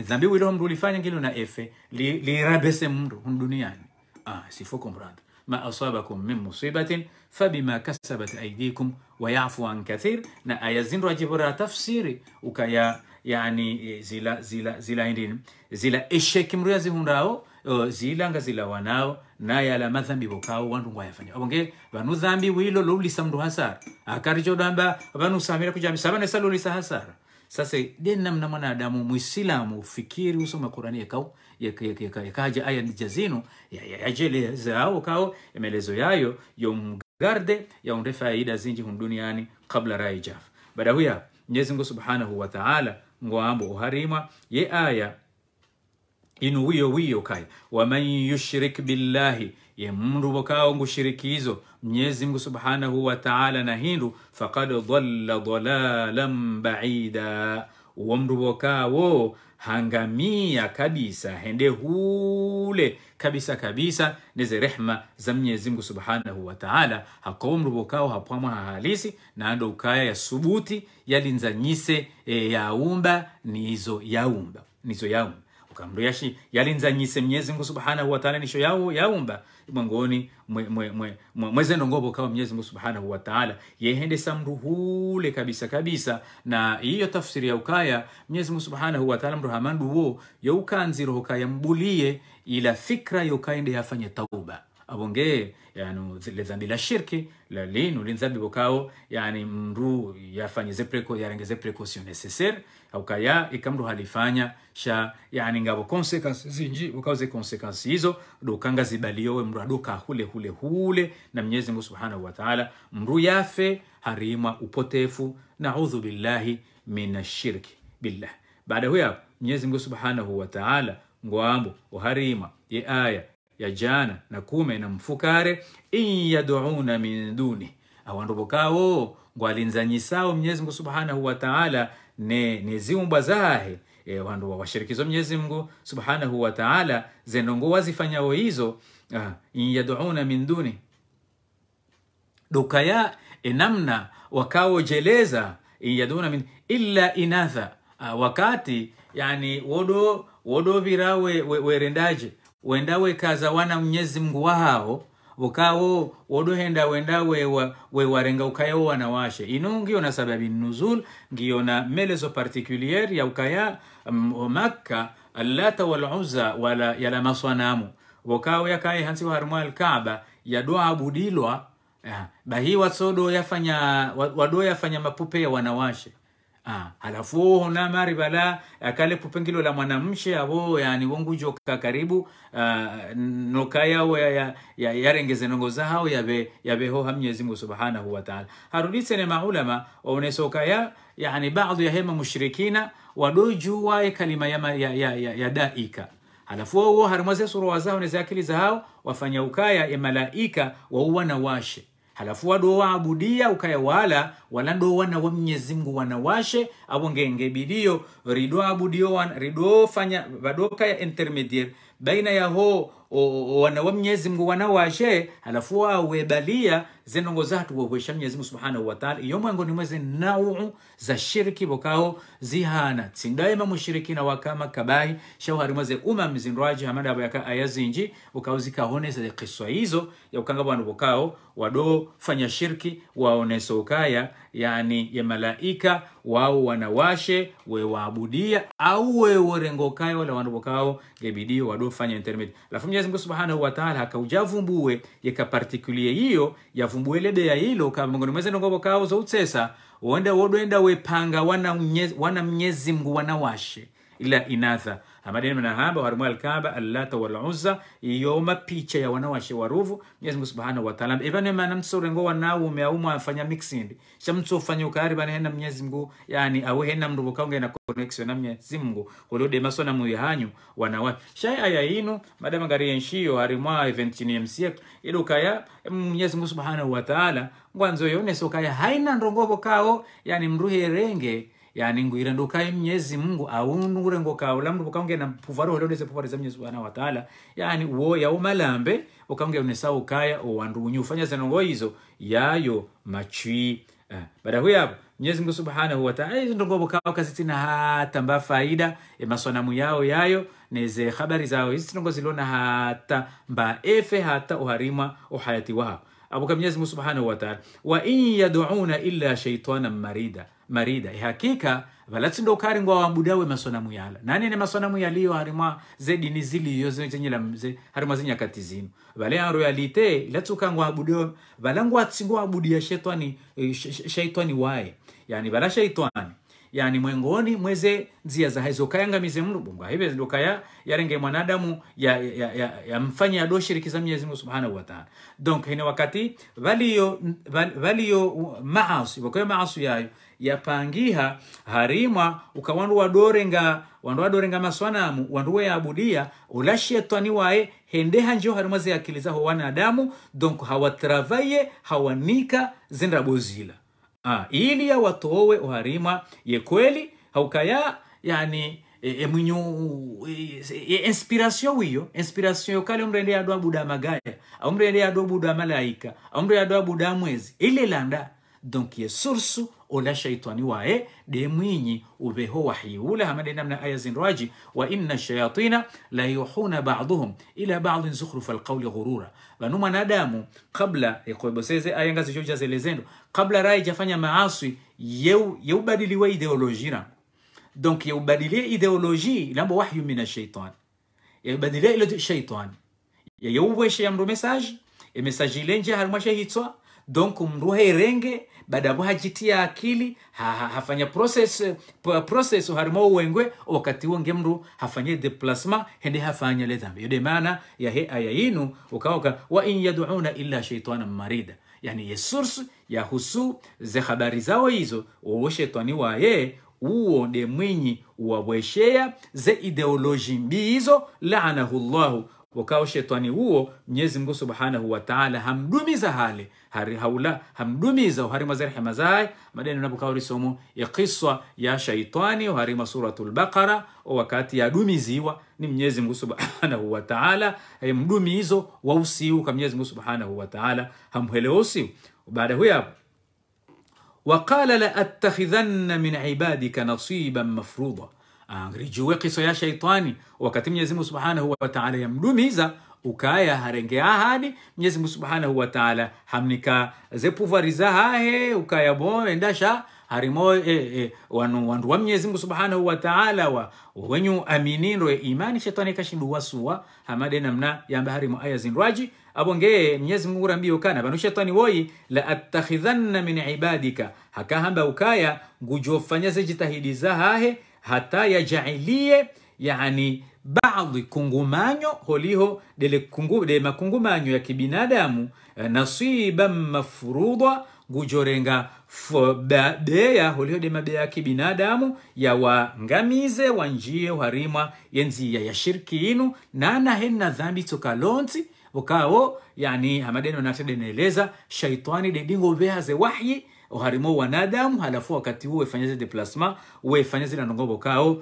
lidhambi wilo mdu lifanya ngilu na efe lirabese li mndu hun duniani ah, sifo kumbrandu ما أصابكم من مصيبة فبما كسبت أيديكم ويعفو عن كثير نا أيزين رجبرا تفسيري وكايا يعني زيلا زيلا زيلا هندين زيلا إشيك مريزي هنراو زيلا زيلا وناو نا يالا مذنبي بوكاو وانو ويفني أبنك بانو ذنبي ويلو لولي سمدو هسار أكاري آه، جودان با بانو سامير كجامي سابان يسا لولي سهسار Sasa den namna mwanadamu Muislamu ufikiri usoma Qur'ani yakao yakaja aya jazino yajelezao kao emelezo yayo yomgarde yaunde faida zinji hum duniani kabla raijaf baada huya Mwenyezi Subhanahu wa Ta'ala ngwambo uharima ye aya inu wiyo wiyo kai waman yushrik billahi ye mndu bokao ngushirikizo mwenyezi mungu subhanahu wa taala na hindu fakad dhalla dhalalan baida uwo mndu hangamia kabisa hende hule kabisa kabisa neze rehma za mwenyezi mungu subhanahu wa taala hakawo mndu wokawo hapwamwa hahalisi nando ukaya ya subuti yalinzanyise e, yaumba nizo yaumba nizo yaumba okamro yalinzanyise mnyezi ngu subhanahu wataala nisho yawo yaumba mwengoni mwezendo ngobo kawa mnyezi ngu subhanahu wataala yehendesa mndu hule kabisa kabisa na iyo tafsiri ya ukaya mnyezi ngu subhanahu wataala mndu mruhamandu wo youkanzi roho kaya mbulie ila fikra yokaende yafanye tauba abonge yani zambi la shirki la linu linzabibo bokao yani mru yafanyize preko yarengeze precaution necessaire au kaya ikamru halifanya sha yani ngabo consequences zinji ukaoze consequences hizo dokanga zibaliowe mru aduka hule hule hule na Mwenyezi Mungu Subhanahu wa Ta'ala mru yafe harima upotefu naudhu billahi minashirki billah baada huyo Mwenyezi Mungu Subhanahu wa Ta'ala ngwambo uharima ye aya ya jana na kume na mfukare in yaduuna min duni awandu bokavo mwenyezi mungu subhanahu wataala ne neziumbwa zahe e, wandu washirikizo mnyezi mungu subhanahu wataala zenongo wazifanyawo hizo uh, in yaduuna min duni dokaya enamna wakawojeleza in yaduuna min illa inatha uh, wakati yani wodo wodovirawe werendaje we wenda wana mnyezi mngu wahawo ukawo wodohenda wenda wewarenga wewarenga ukayo wanawashe ino ngiyo na sababi nuzul ngiyo na melezo particulier ya ukaya mm, makka allata waluza wala yala maswanamu wokawo yakaye hansi waharumwa alkaaba yadoa abudilwa eh, bahi watsodo yafanya yafanya mapupe ya wanawashe ah, alafu oh, na mari bala akale eh, pupengilo la mwanamshe abo oh, yani joka karibu uh, eh, nokaya wo oh, ya, ya, ya, rengeze nongo ya be ya be yabeho hamnyezi Mungu subhanahu wa ta'ala harudise ne maulama onesoka ya yani baadhi ya hema mushrikina wadojua kalima ya, ya, ya, ya, ya daika Alafu wao harimwaze sura wazao ne zakili zahao wafanya ukaya ya malaika wa uwa na washe halafu wadowa abudia ukaya wala walando wana wa mnyezi mngu wanawashe abo ngenge bidio rido abudio wan rido fanya badokaya intermediate baina yaho wana wa mnyezi mngu wana washe alafu wawebalia zenongo zatu wohwesha mnyezi mungu subhanahu wataala iyo ni mwezi nau za shirki vokao zihana tsindaima mushirikina wakama kabahi shauhari mweze uma mzindwaji hamadabo yaka aya zinji vokao zikaonesa kiswa hizo ya ukanga vanu vokao wado fanya shirki waoneso ukaya yani ya malaika wao wanawashe wewaabudia au weworengokayo wala wanobokao gebidio wadofanya intermedi alafu mwenyezi mungu subhanahu wataala akaujavumbue yekapartikulie hiyo yavumbuwe lebeya hilo kamongoni nongobokao zoutsesa wenda wodoenda wepanga wana, wana mnyezi mngu wanawashe ila inadha habari njema na haba waharimu alkaba allata waluzza iyoma picha ya wana wa shewaruvu mwenyezi mungu subhanahu wa ta'ala ibane mana msore ngo wanawo umeaumwa afanya sha shamtso ufanya ukari bana hena mwenyezi mungu yani awe hena mrubuka unge na connection na mwenyezi mungu ulode masona muyihanyu wanawa shai aya inu madama gari yenshiyo harimu event ni msia ilu kaya mwenyezi mungu subhanahu wa ta'ala ngwanzo yone sokaya haina ndongobo kao yani mruhe renge yani ngwira ndokaye mnyezi mungu aunure ngokaula mndu ukaongea na puvaro holoneze puvareza mnyezi subhanahu wa taala yani uwo yaumalambe ukaongea unesa ukaya o wandu owandu unyufanya zenongo hizo yayo machwi eh. baada huyo hapo mnyezi mungu subhanahu wataala ndongobokawo kazitina hata mba faida e, masonamu yao yayo neze habari zao izi tinongo zilona hata mba efe hata uharima uhayati wao abuka mnyezi mungu subhanahu wataala wa in yaduuna illa shaitanan marida marida ihakika e, valatsindo ukaringwa wambudawe masonamu yala nanene masonamu yaliyo harimwa zedini ziliyo zenyela mze harimwa zinyakati zino vale aro yalite ilatsukangwa eh, abudawe valangwa abudi ya shetwani eh, shetwani wae yani vala shetwani yani mwengoni mweze nzia za haizo kayangamize mnu bunga hive dokaya yarenge mwanadamu ya, ya, ya, ya ya mfanya ado shirikiza Mwenyezi Mungu Subhanahu wa Ta'ala donc hine wakati valiyo valiyo uh, maasi wakayo maasi yayo yapangiha harimwa ukawandu wadorenga wandu wadorenga maswanamu wandu weyaabudia ula shetani waye hendeha njo harimwa zeakili zaho wanadamu donc hawatravaye hawanika zindabozila ah, ili yawatowe uharimwa yekweli haukaya yani e e, e, e, e, inspiration wiyo inspiration yokale umrende ende yadwa buda magaya au mndu ende buda malaika au mndu yadwa buda mwezi ile landa donc ye sursu ola shaitani wae demwinyi uveho wahiula hamade namna aya zinrwaji wa inna shayatina la yuhuna ba'dhum ila ba'dhin zukhrufa alqawli ghurura banu manadamu kabla ekoboseze aya ngazi chocha zelezendo kabla rai jafanya maaswi yeu yeubadiliwe ideolojira donc yeubadilie ideoloji lambo wahyu min ashaitan yeubadilie ile shaitan yeyeuweshe ya mru message e message ile nje harimwashe hitswa donc mruha irenge ya kujitia akili ha, ha, hafanya process process harimo wengwe wakati wonge mru hafanye deplasma hende hafanya le dhambi yode maana ya he aya yinu ukaoka wa in yad'una illa shaytana marida yani ye source ya husu ze habari zao hizo uwo shetani waye uo de mwinyi uwabweshea ze ideoloji mbi hizo laanahu llahu wakao shetani huo Mwenyezi mungu subhanahu wa Ta'ala hamdumiza hali hari haula hamdumiza uharima zari hamazai madeni risomo ya ikiswa ya shaitani uharima suratul baqara wakati ya dumiziwa ni Mwenyezi mungu subhanahu wa Ta'ala wataala mdumizo usiu kwa Mwenyezi mungu subhanahu wa Ta'ala hamheleosi baada huyo hapo وقال لأتخذن من عبادك نصيبا مفروضا angrijuwe kiso ya shaitani wakati mwenyezi mungu subhanahu wataala yamdumiza ukaya harenge ahadi mwenyezi mungu subhanahu wataala hamnika zepuvariza hahe ukaya bo endasha harimo e, e, wanu wandu wa mwenyezi mungu subhanahu wataala wa wenyu aminiro e imani shetani kashinduwasuwa hamade namna yamba harimo aya zinrwaji abonge mwenyezi mungu rambio kana banu shetani woi la attakhidhanna min ibadika hakahamba ukaya ngujofanya zijitahidi za hahe hata yajailie yani baadhi kungumanyo holiho dele, kungu, de makungumanyo ya kibinadamu eh, nasiba mafrudha gujorenga beya holiho de mabeya ya kibinadamu yawangamize wanjie harimwa yenzia ya shirki inu nana henna dhambi tokalonti ukao yani hamadeno natede neleza shaitani dedingo ze wahyi harimo wanadamu halafu wakati huo efanyeze deplasma wefanyeze nanongo bokao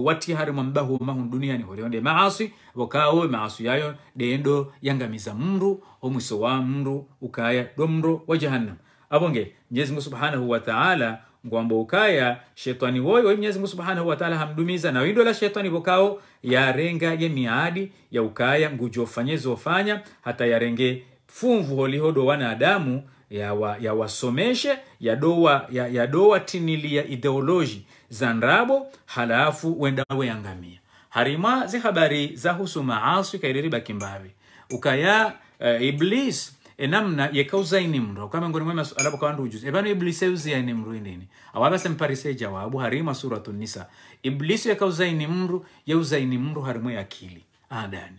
wati harimo mbahu dunia ni horionde maasi bokao maasi yayo dendo yangamiza mru omwiso wa mru ukaya domro wa jahannam abonge mwenyezi mungu subhanahu wa taala ngwambo ukaya shetani woyo mwenyezi mungu subhanahu wa taala hamdumiza na windo la shetani bokao ya renga ye miadi ya ukaya ngujo fanyezo fanya hata yarenge fumvu holihodo wanadamu yawasomeshe ya yadowa ya, ya yadowa tinilia ideoloji za nrabo halafu wendawe yangamia harima zihabari zahusu maasi kairiri bakimbavi ukaya uh, iblis enamna yekauzaini mndu akamangoni mwe alapo kawandu ujuzi ebano iblis euziaini mndu inini awaba mparise jawabu harima suratu nisa iblis yekauzaini mndu yeuzaini mndu harimwe yakili adani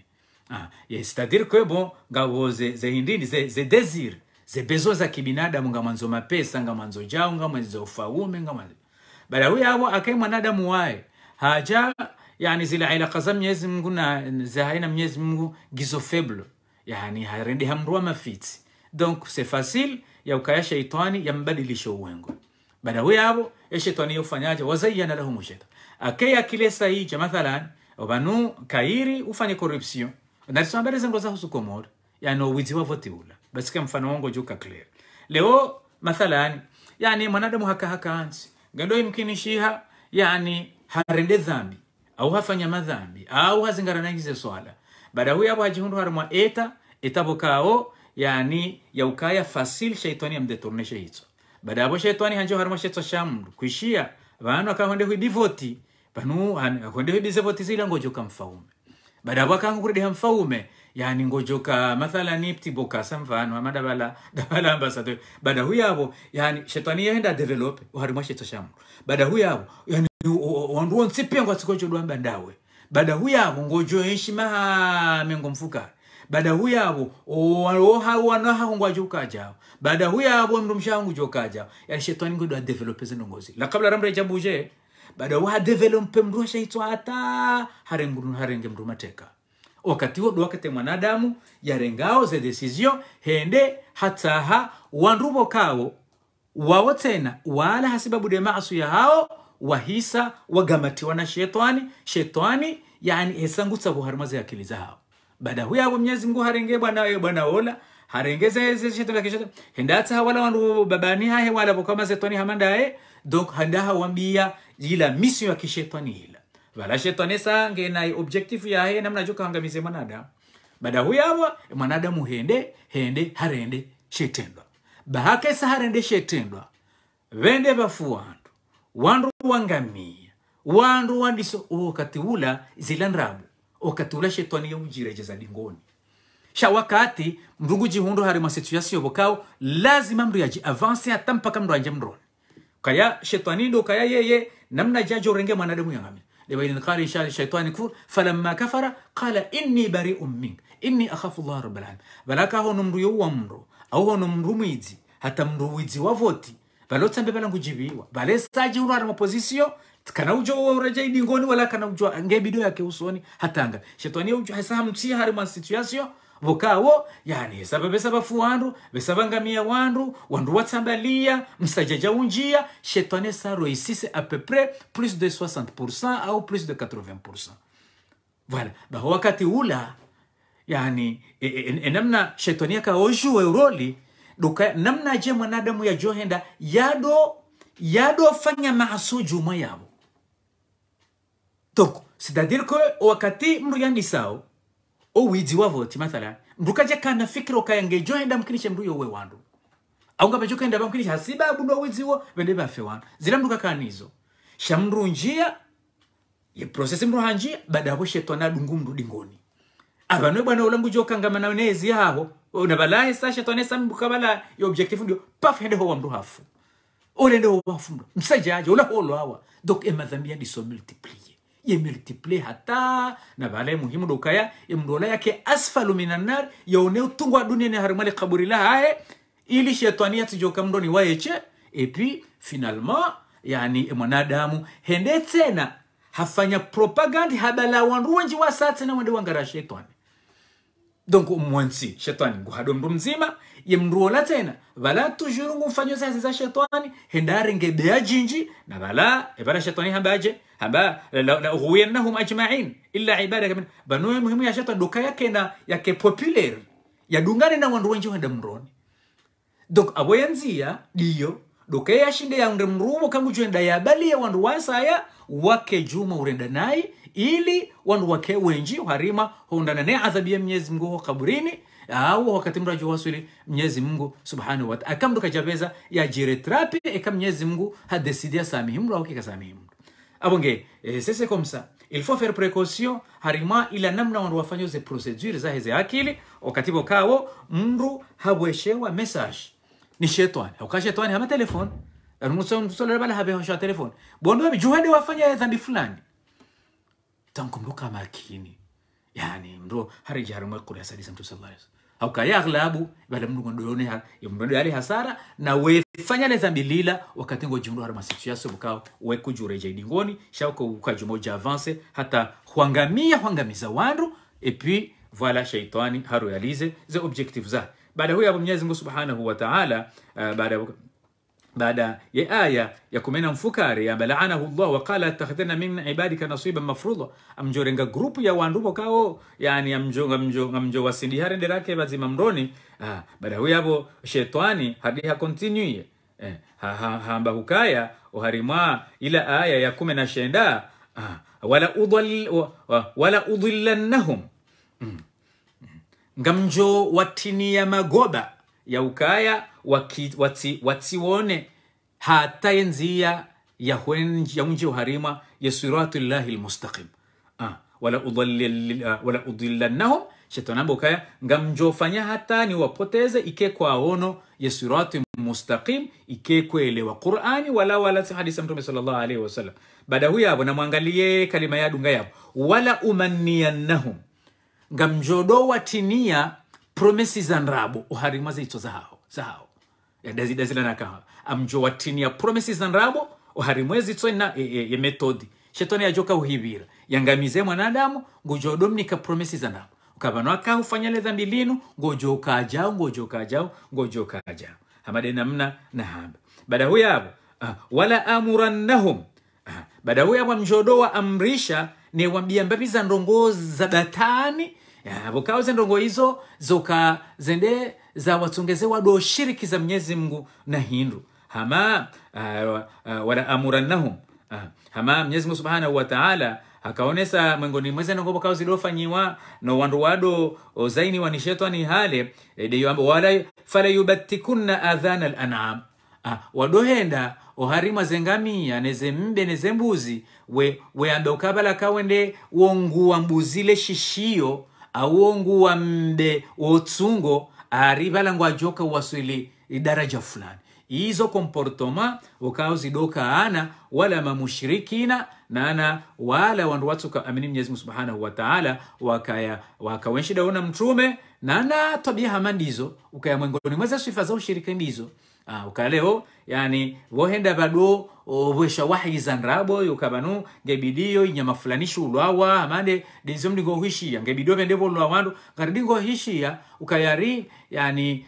ah, ah yestadir kwebo ngabo ze, ze hindini ze, ze desire zebezo za kibinadamu nga mwanzo mapesa nga mwanzo jao nga mwanzo ufaume nga mwanzo bala huyo hapo akai mwanadamu waye haja yani zile ila kaza Mwenyezi Mungu na zahaina Mwenyezi Mungu gizo faible yani harendi hamrua mafiti donc c'est facile ya ukaya shaitani yambadilisha uwengo bada huyo hapo eshetani yofanyaje wazayana lahum shaitan akai akilesa hija mathalan obanu kairi ufanye corruption na habari zingoza husu komori yani uwizi wa voti ula basika mfano wangu juka clear leo mathalan yani mwanadamu haka haka ansi ngando imkinishiha yani harende dhambi au hafanya madhambi au hizo swala baada huyo hapo hajihundu harimwa eta etabokao yani ya ukaya fasil shaitani amdetorneshe hitso baada hapo shaitani hanjo harimwa shetso shamndu kuishia vanu akahondehu divoti panu ahondehu bizevoti zila ngojo kamfaume baada hapo akahanguredeha hamfaume yani ngojoka mathalani ptibokasa mfano amadabala dabala ambasado bada huyavo yani shetani yenda develop uharimwa sheto shamu bada huyavo yani wanduo ntsipengwa tsikochodwa mbandawe bada huyavo ngojo heshima ha mengo mfuka bada juka ohawanahahungwajokajao bada huyavo mrumshangu jokajao yani shetani duwa develop zinu ngozi lakabla ramre jabuje bada develop wadevelope hitu hata harengu harenge mrumateka wakati huo duwakete mwanadamu yarengao ze decision hende hataha wandrubo kawo wawo tena wala de maasu ya hao wahisa wagamatiwa na shetani shetani yani esangutsa buharmaze akili zao baada huyabo mnyezi mungu harenge bwana bwana ola harengeze zeshetu la kishetu hendatsa wala wandu babani hahe wala bokama zetoni hamandae donc handaha wambia ila misio ya kishetani ila wala shetani sange na objective yahe namna jokahangamize mwanadamu bada huya wa mwanadamu hende hende harende shetendwa bahake sa harende shetendwa vende vafu wandu wandu wangamia wandu wandiso wakati oh, ula zila nrabu wakati oh, ula shetani jaza dingoni sha wakati mrungu jihundu harima masituasio vokao lazima mndu yaji avanse hata mpaka mndu anje mndroni kaya shetani ndo kaya yeye namna jajo renge mwanadamu yangamia لويل قال إن الشيطان كفر فلما كفر قال إني بريء منك إني أخاف الله رب العالمين بلاك هو نمرو يو مرو أو نمرو ميدي hata mruwizi wa voti balotsambe balangujibiwa balesaji urara mapozisio kana ujo uwe ureja idingoni wala kana ujo ngebido yake usoni hatanga shetani ujo hesaha mtsi hari mansituasio vokawo yanihesa vavesa vafuwandu besaba ngamia wandu wandu watsambalia msajaja unjia shetone sa roisise à peu près plus de 60% au plus de 80% voilà baho wakati ula yani enamna e, e, e, e shetani akaojuwe uroli duka namna je mwanadamu ya johenda yado yado fanya maasu juma yabo donc c'est à dire que wakati mruyangisao sao owizi oh, wavoti mathala mndu kachakana fikira ukayangejo enda mkinisha mndu yowe wandu aunga pacho pachokenda pamkinisha hasiba abundu awidziwo vende vafe wanu zila mndu kakanizo shamru njia ye process mru hanjia baada hapo shetani dungu mru dingoni aba avanwe bwana ulangujo kangama oh, na nezi haho na balaye sa shetani sa mbuka bala ye objective ndio paf hende ho wamndu hafu ole ndio wafu msajaje ula holo hawa doke emadhambi ya ye multiple hata na baadaye muhimu dokaya imdola yake asfalu minanar yaone utungwa dunia ni harimali kaburi hae ili shetani tijoka mndoni ni waeche epi finalement yani mwanadamu hende tena hafanya propagande habala wandu wenji wasatena wende wangara shetani donc umwensi shetani nguhado mndu mzima yemruola tena vala tujurungu mfanyo sasi za shetani hendare ngebea jinji na vala ebala eh, shetani hambaje hamba la ughwiyannahum ajma'in illa ibadaka min banu muhimu ya shetani doka yake na yake popular ya dungane na wandu wenje wenda mroni donc aboyanzia diyo doka yashinde yaunde mrumo kangu juenda yabali ya wandu wasaya wake juma urenda nai ili wandu wake wenji harima hondana ne adhabu ya Mwenyezi Mungu kaburini au wakati mndu ajiwasuli mnyezi mungu subhanahu ta'ala akamdu kajabeza jire trapi eka mnyezi mungu hadesidi asamihi mndu auke kasamihi abonge e, sese komsa il faut faire précaution harima ila namna wandu wafanyo ze procedure za heze akili wakatibo kawo mru habweshewa message ni shetani uka shetani hama telefoni rumusolerabala wafanya dhambi fulani makini yani sallallahu haukaye aghlabu bala mndu ngodoyone yomdoyale hasara na le zambi lila wakati ngo jumru har masitu yaso bukao wekujure jaidingoni shauko ukajumo javance hata huangamia huangamiza wandu et puis voilà shaitani haroyalize ze objectif za baada huyo hapo Mwenyezi Mungu Subhanahu wa Ta'ala uh, baada baada ya aya ya kumena mfukari mfukari yamba laanahu llah waqala attakhidhna min ibadika nasiba mafruda amjorenga grupu ya wandupo kao yani amjowasidihare nderake bazima mroni ah, baada huyo hapo shetani hadi hakontinuye eh, hamba ha, hukaya uharimwa ila aya ya kumi na shenda ah, wala, udhal, wala udhillannahum mm, mm, ngamjo watinia magoba ya ukaya waki, wati, watiwone hataye ya yahunjiyo uharima ya siratullahi lmustaqim ah, ah, wala udhillannahum shetani ambokaya ngamjofanya hata ni wapoteze ike kwa ono ya sirati mustaqim ike kuelewa qurani wala wala si hadisi mtume sallallahu alaihi wasallam baada huyavo namwangalie kalima yadunga yavo wala umanniyannahum ngamjodowa tinia promesi za nrabo uharima zaitso zahao zahao ya dazilanakaha amjo watini ya promises nrabo oharimo ezitsona eh, eh, yemetodi ya joka uhibira yangamize mwanadamu ngujo ka promises nrabo ukabano akahu fanyale dhambi linu ngojo ukajao ngojo ukajao ngojo ukajao hamade namna na hamba baada huyo hapo uh, ah, wala amurannahum uh, ah, baada huyo hapo mjodoa amrisha ni newambia mbapi za ndongo za datani ya bokao za ndongo hizo zoka zende za watongezewa do shiriki za mnyezi mngu na hindu hama uh, uh, wala amurannahum uh, hama mnyezi mngu subhanahu wa wataala hakaonesa mwengoni mweze kao zilofanyiwa no wandu wado ozaini wanishetwani hale edeyambo wala falayubatikunna adhana alanam ah, wadohenda oharima zengamia neze mbe neze mbuzi we weambe ukabala kawende wonguwa mbuzile shishio au auonguwa mbe wotsungo arivalangoajoka ah, waswili idaraja fulani izo komportoma ukaozidoka ana wala mamushirikina nana wala wandu watu amini mnyezimu subhanahu wataala wakaya wakawenshidawona mtume nana tabia hama ndizo ukaya mwengoni mweza sifa za ushirika ndizo ah, ukaleo yani vohenda vado obwesha wahi zanrabo yokabanu ngebidiyo inyama fulanisha ulwawa amande denzimu ndingohishiya ngebidiyo vendevo ulwa wandu ngati ndingohishiya ukayari yani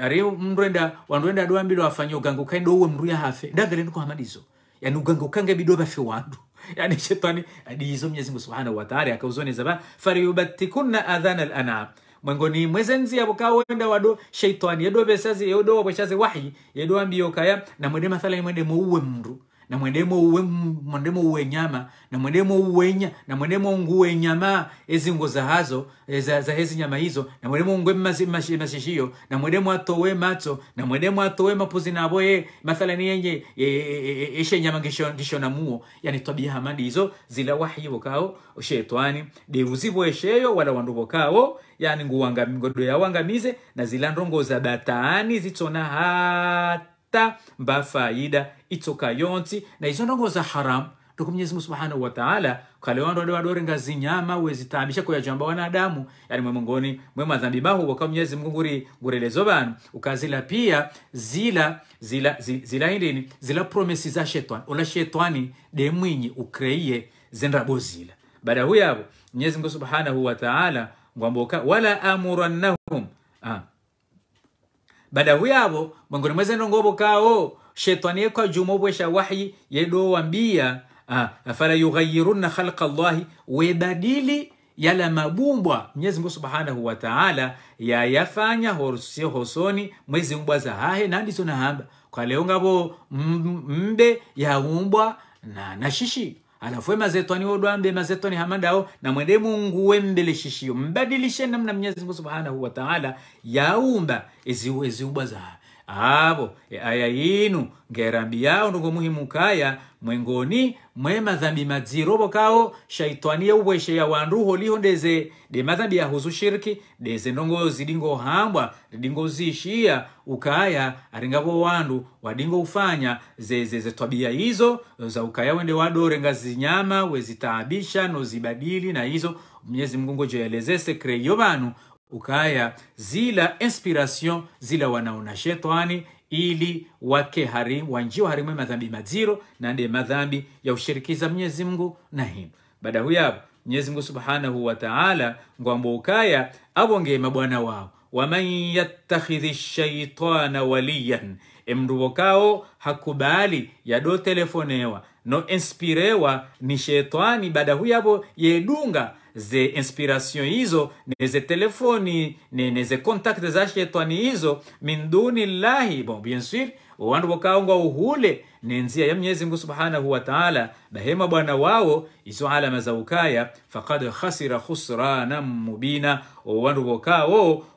ari mndu enda wandu enda adoambile wafanya uganga uwe mruya hafe ndagale ndiko hamadizo yani kange ukangebidiyo bafe wandu yani shetani adizo mnyezi subhanahu wa taala akauzoni zaba fariyubatikunna adhana lanam mwengoni mwezenzi yabuka wenda wado shaitani yedo besazi yedo wabweshaze wahi yedo ambiyokaya na mwede mathala mwede muuwe mndu na mwendemo uwe mwendemo uwe nyama na mwendemo uwe nya na mwendemo nguwe nyama ezi ngo za hazo e, za, za hezi nyama hizo na mwendemo ngwe mashishio na mwendemo atowe macho na mwendemo atowe mapuzi na boye mathala ni yenye eshe e, e, nyama gisho, gisho na muo yani tabia hamadi hizo zila wahi bokao shetani deuzi esheyo wala wandu bokao yani nguwanga ngodo wangamize na zila ndongo za bataani zitsona hata mbafaida itoka yonti na izo ndongo za haram ndoko mwenyezi mungu subhanahu wa Ta'ala kale wataala kalewandoade wadore ngazi nyama wezi tabisha wezitambisha kuyajamba wanadamu yani mwemongoni mwe madhambi bahu kwa mwenyezi mungu ri gurelezo banu ukazila pia zila zila zila, zila indini zila promises za shetani ola shetani de mwinyi demwinyi zenda bozila baada huyo hapo mwenyezi mungu subhanahu wa Ta'ala ngwamboka wala amurannahum ah. baada huyo hapo mwezi ndongo bokao oh, shetani yeko ajumobwesha wahyi ah, fala falayughayirunna khalqa llahi webadili yala mabumbwa mwenyezi mungu subhanahu wa wataala yayafanya horsi hosoni mwezi mbwa za hahe nandi zahahe hamba kwa leo ngabo mbe yaumbwa na, na shishi alafu mazetwani mazetoni hamandao na mwende mungu wembele shishio mbadilishe namna mwenyezi mungu subhanahu wa Ta'ala yaumba eziumbwa zahahe avo e aya yinu ngerambi yao ndongo muhimu kaya mwengoni mwe madhambi madzirovo kao shaitwani ubweshe ya wandu holiho ndeze de madhambi huzu shirki deze ndongo zidingo hambwa ridingo zishia ukaya aringabo wandu wadingo ufanya zeze tabia hizo za ukaya wende wadore ngazinyama wezitaabisha nozibadili na hizo mwenyezi mungu ngojoeleze sekre iyo vanu ukaya zila inspiration zila wanaona shetani ili wake hari wanjiwa harimwe madhambi maziro na ndiye madhambi ya ushirikiza mwenyezi mungu na him baada huyo hapo mwenyezi mungu subhanahu wa taala ngwambo ukaya abonge mabwana wao waman yattakhidhi shaitana waliyan emndu wokao hakubali yadotelefonewa no inspirewa ni shetani baada hapo yedunga ze inspiration hizo neze telefoni neze contact za shetani hizo min duni llahi bon bien sûr wandu wakaongwa uhule ni nzia ya mwenyezi mungu subhanahu wa taala bahema bwana wao izo alama za ukaya faqad khasira khusrana mubina owandu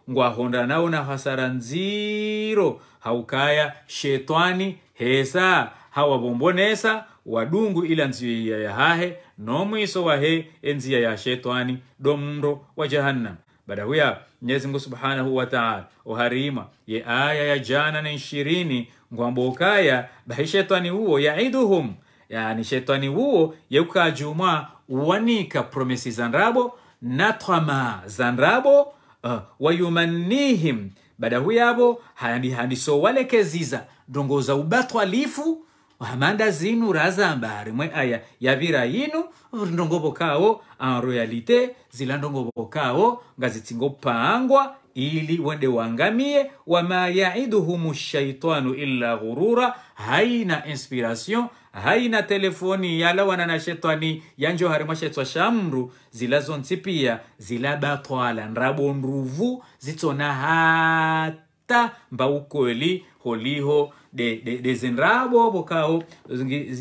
ngwa honda nao na hasara nziro haukaya shetani hesa bombonesa wadungu ila nziya yahahe nomwiso wahe enziya ya shetani domndo wa jahannam badawiya mnyezi mungu subhanahu wataala oharima ye aya ya jana na ishirini ngwambokaya bahi shetani huo yaiduhum yani shetani huo yeukajuma uwanika promesi zandrabo na twama zandrabo uh, eh, wayumannihim bada huyabo handi handiso walekeziza ndongoza ubatwalifu hamanda zinu razambare mwe aya yavira yinu ndongovokawo en royalité zila ndongovokawo ngazitsingopangwa ili wende wangamie wama yaiduhum shaitanu illa ghurura haina inspiration haina telefoni yala wanana shetani yanjo harimwa shetwa shamru zilazontsipia zilabatwala nrabonruvu zitsona hata mbaukweli holiho dezenrabo de, de bokao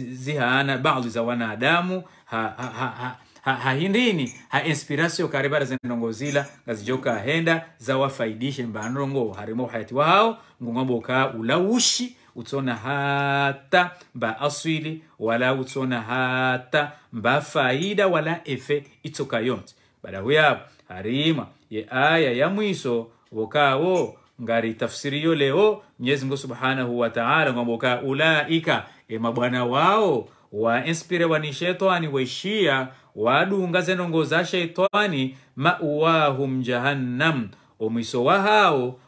zihana baadhi za wanadamu ha, ha, ha, ha hahindini ha, ha inspirasio karibara zila ngazijoka henda zawafaidishe mbanrongo harimo hayati wao ngongomboka ulaushi utsona hata mba aswili wala utsona hata mba faida wala efe itsoka yonse bada huyapo harima ye aya ya mwiso wokawo ngari tafsiri hiyo leo mwenyezi mungu subhanahu wataala kwamba ulaika e mabwana wao wa ni shetani waishia wadunga zenongoza wa hum jahannam omwiso wahao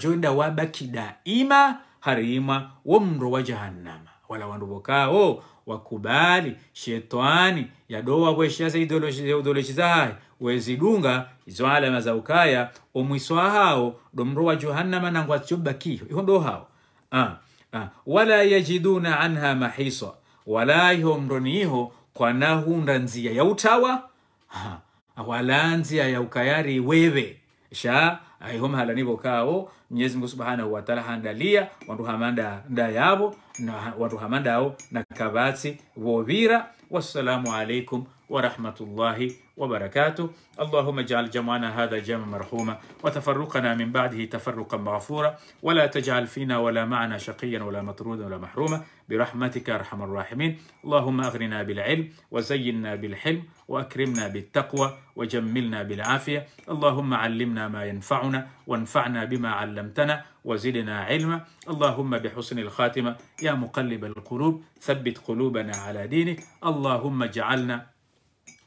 jonda wa wabaki daima harima womro wa jahannam wala wandu bokao wakubali shetani yadowa kweshiya seidoloshi zahayi wezidunga izo alama za ukaya omwiswa hao domro wa johannama nangu achobakiho iho ndo hao ah, ah. wala yajiduna anha mahiswa wala iho mroniiho kwanahunda nzia ya utawa ah, wala nzia ya ukayari wewe sha aihom halanivo kao mnyezi mungu subhanahu taala handalia wandu hamanda nda yavo na wandu hamandao na kavatsi vovira wassalamu alaikum ورحمة الله وبركاته اللهم اجعل جمعنا هذا جمع مرحوما وتفرقنا من بعده تفرقا مغفورا ولا تجعل فينا ولا معنا شقيا ولا مطرودا ولا محروما برحمتك أرحم الراحمين اللهم أغرنا بالعلم وزينا بالحلم وأكرمنا بالتقوى وجملنا بالعافية اللهم علمنا ما ينفعنا وانفعنا بما علمتنا وزدنا علما اللهم بحسن الخاتمة يا مقلب القلوب ثبت قلوبنا على دينك اللهم اجعلنا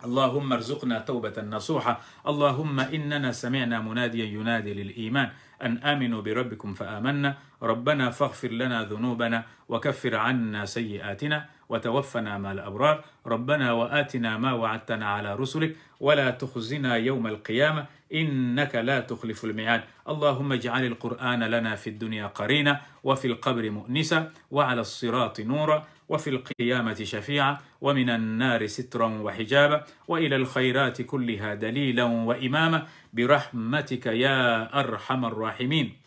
اللهم ارزقنا توبة نصوحة اللهم إننا سمعنا مناديا ينادي للإيمان أن آمنوا بربكم فآمنا ربنا فاغفر لنا ذنوبنا وكفر عنا سيئاتنا وتوفنا مع الأبرار ربنا وآتنا ما وعدتنا على رسلك ولا تخزنا يوم القيامة إنك لا تخلف الميعاد اللهم اجعل القرآن لنا في الدنيا قرينا وفي القبر مؤنسة وعلى الصراط نورا وفي القيامة شفيعة ومن النار سترا وحجابا وإلى الخيرات كلها دليلا وإماما برحمتك يا أرحم الراحمين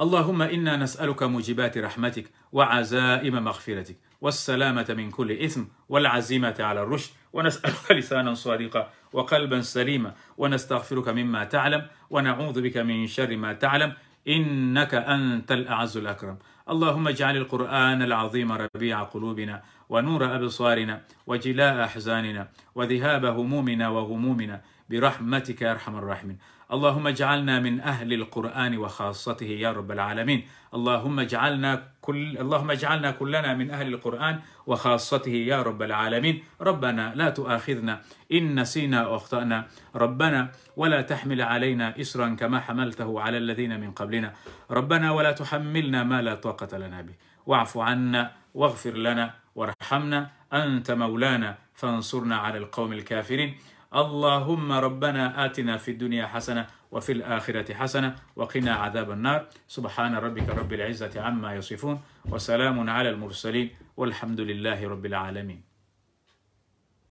اللهم إنا نسألك موجبات رحمتك وعزائم مغفرتك والسلامة من كل إثم والعزيمة على الرشد ونسألك لسانا صادقا وقلبا سليما ونستغفرك مما تعلم ونعوذ بك من شر ما تعلم إنك أنت الأعز الأكرم اللهم اجعل القرآن العظيم ربيع قلوبنا ونور أبصارنا وجلاء أحزاننا وذهاب همومنا وغمومنا برحمتك يا أرحم الراحمين اللهم اجعلنا من أهل القرآن وخاصته يا رب العالمين اللهم اجعلنا كل اللهم اجعلنا كلنا من أهل القرآن وخاصته يا رب العالمين ربنا لا تؤاخذنا إن نسينا أو أخطأنا ربنا ولا تحمل علينا إسرا كما حملته على الذين من قبلنا ربنا ولا تحملنا ما لا طاقة لنا به واعف عنا واغفر لنا وارحمنا أنت مولانا فانصرنا على القوم الكافرين اللهم ربنا آتنا في الدنيا حسنة وفي الآخرة حسنة وقنا عذاب النار سبحان ربك رب العزة عما يصفون وسلام على المرسلين والحمد لله رب العالمين